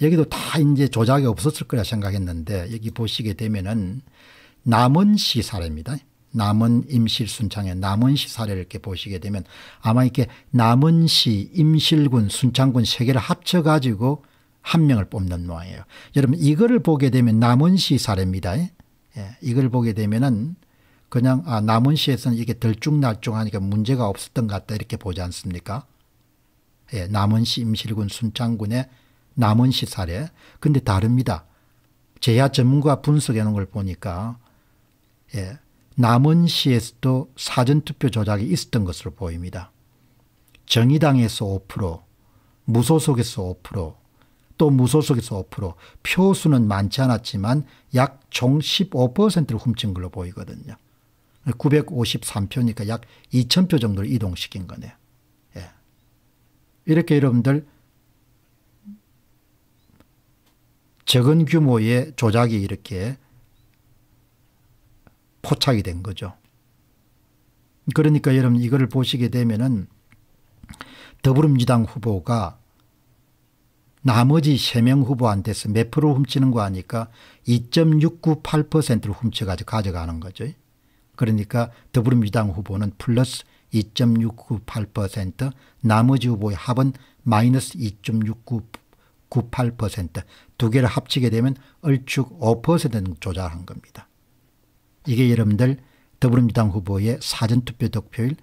여기도 다 이제 조작이 없었을 거라 생각했는데 여기 보시게 되면은 남은시 사례입니다. 남원 임실순창의 남원시 사례를 이렇게 보시게 되면 아마 이렇게 남원시 임실군 순창군 세 개를 합쳐가지고 한 명을 뽑는 모양이에요. 여러분 이거를 보게 되면 남원시 사례입니다. 예, 이걸 보게 되면은 그냥 아 남원시에서는 이게 들쭉날쭉하니까 문제가 없었던 것 같다 이렇게 보지 않습니까? 예, 남원시 임실군 순창군의 남원시 사례. 근데 다릅니다. 제야 전문가 분석해 놓은 걸 보니까 예, 남원시에서도 사전투표 조작이 있었던 것으로 보입니다. 정의당에서 5%, 무소속에서 5%, 또 무소속에서 5% 표수는 많지 않았지만 약 총 15%를 훔친 걸로 보이거든요. 953표니까 약 2000표 정도를 이동시킨 거네요. 예. 이렇게 여러분들 적은 규모의 조작이 이렇게 포착이 된 거죠. 그러니까 여러분 이거를 보시게 되면은 더불어민주당 후보가 나머지 3명 후보한테서 몇 프로 훔치는 거 하니까 2.698%를 훔쳐가지고 가져가는 거죠. 그러니까 더불어민주당 후보는 플러스 2.698% 나머지 후보의 합은 마이너스 98%두 개를 합치게 되면 얼추 5% 조작한 겁니다. 이게 여러분들 더불어민주당 후보의 사전투표 득표율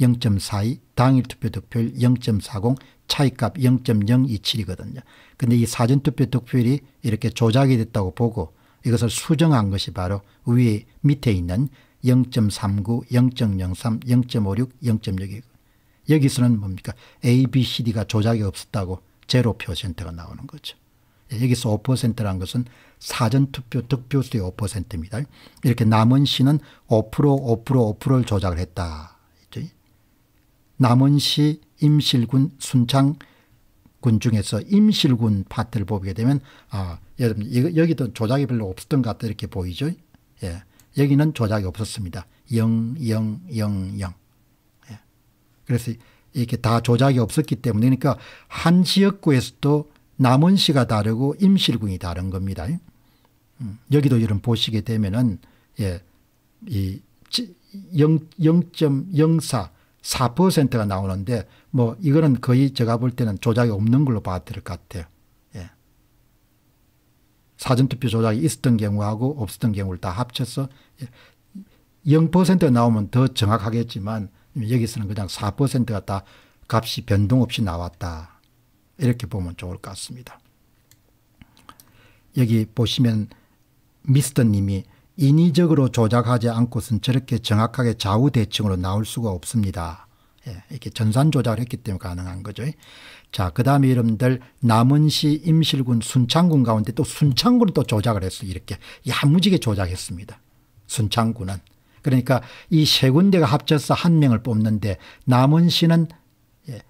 0.42 당일 투표 득표율 0.40 차이값 0.027이거든요. 근데 이 사전투표 득표율이 이렇게 조작이 됐다고 보고 이것을 수정한 것이 바로 위에 밑에 있는 0.39, 0.03, 0.56, 0.6이고 여기서는 뭡니까? A, B, C, D가 조작이 없었다고 제로 퍼센트가 나오는 거죠. 여기서 5%라는 것은 사전투표 득표수의 5%입니다. 이렇게 남은 시는 5% 5% 5%를 조작을 했다. 남은 시 임실군 순창군 중에서 임실군 파트를 보게 되면 아 여러분 여기도 조작이 별로 없었던 것 같다 이렇게 보이죠. 예. 여기는 조작이 없었습니다. 0 0 0 0 예. 그래서 이렇게 다 조작이 없었기 때문에 그러니까 한 지역구에서도 남원시가 다르고 임실군이 다른 겁니다. 음, 여기도 여러분 보시게 되면은 예, 이0.04 4%가 나오는데 뭐 이거는 거의 제가 볼 때는 조작이 없는 걸로 봐야 될것 같아요. 예. 사전투표 조작이 있었던 경우하고 없었던 경우를 다 합쳐서 예. 0% 나오면 더 정확하겠지만 여기서는 그냥 4%가 다 값이 변동 없이 나왔다. 이렇게 보면 좋을 것 같습니다. 여기 보시면 미스터님이 인위적으로 조작하지 않고선 저렇게 정확하게 좌우 대칭으로 나올 수가 없습니다. 예, 이렇게 전산 조작을 했기 때문에 가능한 거죠. 자, 그 다음에 여러분들 남원시 임실군 순창군 가운데 또 순창군은 또 조작을 했어요. 이렇게 야무지게 조작했습니다. 순창군은. 그러니까 이 세 군데가 합쳐서 한 명을 뽑는데 남은 씨는 예,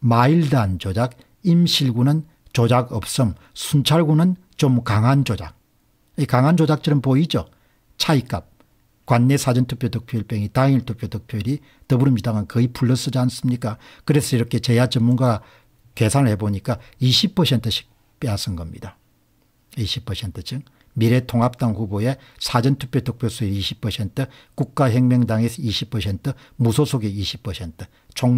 마일드한 조작, 임실군은 조작 없음, 순찰군은 좀 강한 조작. 이 강한 조작처럼 보이죠? 차이값. 관내 사전투표 득표율병이 당일 투표 득표율이 더불어민주당은 거의 플러스지 않습니까? 그래서 이렇게 제야 전문가 계산을 해보니까 20%씩 빼앗은 겁니다. 20%쯤. 미래통합당 후보의 사전투표 득표수의 20%, 국가혁명당에서 20%, 무소속의 20%총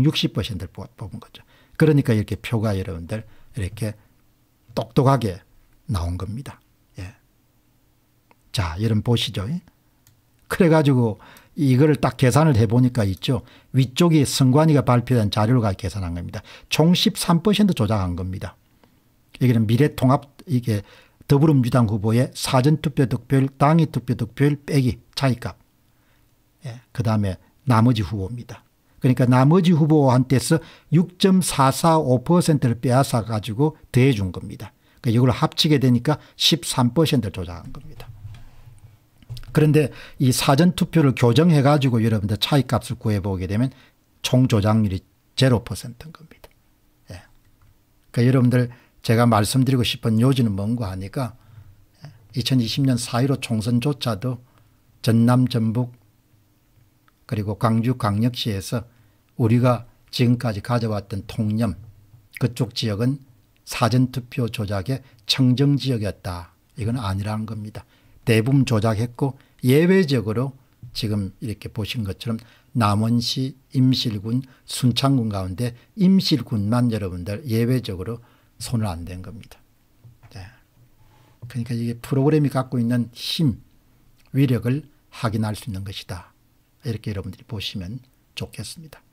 60%를 뽑은 거죠. 그러니까 이렇게 표가 여러분들 이렇게 똑똑하게 나온 겁니다. 예. 자, 여러분 보시죠. 그래가지고 이거를 딱 계산을 해보니까 있죠. 위쪽이 승관위가 발표한 자료가 계산한 겁니다. 총 13% 조작한 겁니다. 여기는 미래통합 이게 더불어민주당 후보의 사전투표 득표율, 당의 투표 득표율 빼기 차이값. 예, 그 다음에 나머지 후보입니다. 그러니까 나머지 후보한테서 6.445%를 빼앗아 가지고 더해준 겁니다. 그러니까 이걸 합치게 되니까 13%를 조작한 겁니다. 그런데 이 사전투표를 교정해 가지고 여러분들 차이값을 구해보게 되면 총 조작률이 0%인 겁니다. 예. 그러니까 여러분들 제가 말씀드리고 싶은 요지는 뭔가 하니까 2020년 4.15 총선조차도 전남 전북 그리고 광주 광역시에서 우리가 지금까지 가져왔던 통념 그쪽 지역은 사전투표 조작의 청정지역이었다. 이건 아니라는 겁니다. 대부분 조작했고 예외적으로 지금 이렇게 보신 것처럼 남원시 임실군 순창군 가운데 임실군만 여러분들 예외적으로 손을 안 댄 겁니다. 네. 그러니까 이게 프로그램이 갖고 있는 힘, 위력을 확인할 수 있는 것이다. 이렇게 여러분들이 보시면 좋겠습니다.